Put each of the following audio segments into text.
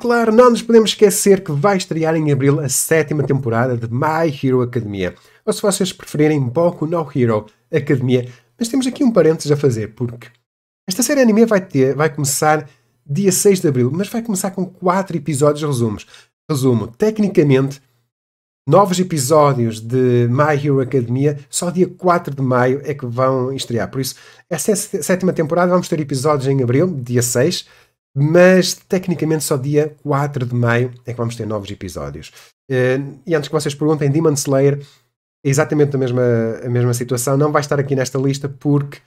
Claro, não nos podemos esquecer que vai estrear em abril a sétima temporada de My Hero Academia, ou se vocês preferirem Boku no Hero Academia. Mas temos aqui um parênteses a fazer, porque esta série anime vai, ter, vai começar dia 6 de abril, mas vai começar com 4 episódios resumos. Resumo, tecnicamente, novos episódios de My Hero Academia só dia 4 de maio é que vão estrear. Por isso, essa é sétima temporada vamos ter episódios em abril, dia 6, mas tecnicamente só dia 4 de maio é que vamos ter novos episódios. Eh, e antes que vocês perguntem, Demon Slayer é exatamente a mesma, a mesma situação, não vai estar aqui nesta lista porque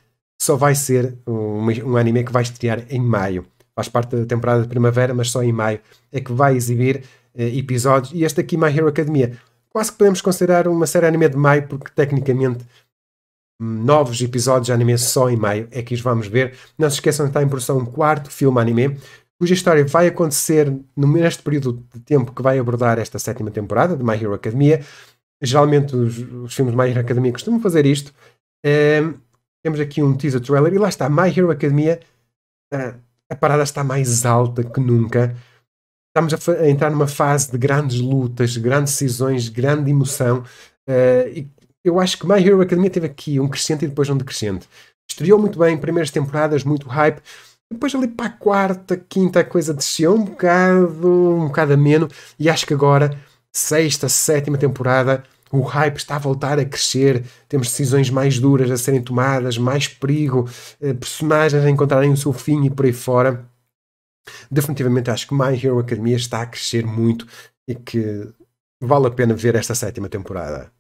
só vai ser um, um anime que vai estrear em maio. Faz parte da temporada de primavera, mas só em maio é que vai exibir eh, episódios. E este aqui, My Hero Academia, quase que podemos considerar uma série anime de maio porque tecnicamente novos episódios de anime só em maio. É que os vamos ver. Não se esqueçam que está em produção um quarto filme anime, cuja história vai acontecer neste período de tempo que vai abordar esta sétima temporada de My Hero Academia. Geralmente os, os filmes de My Hero Academia costumam fazer isto. Ehm, temos aqui um teaser trailer e lá está, My Hero Academia. a parada está mais alta que nunca. Estamos a, a entrar numa fase de grandes lutas, grandes decisões, grande emoção. Uh, e eu acho que My Hero Academia teve aqui um crescente e depois um decrescente. Estreou muito bem, primeiras temporadas, muito hype. Depois ali para a quarta, quinta, a coisa desceu um bocado, um bocado ameno. E acho que agora, sexta, sétima temporada, o hype está a voltar a crescer. Temos decisões mais duras a serem tomadas, mais perigo, eh, personagens a encontrarem o seu fim e por aí fora. Definitivamente acho que My Hero Academia está a crescer muito e que vale a pena ver esta sétima temporada.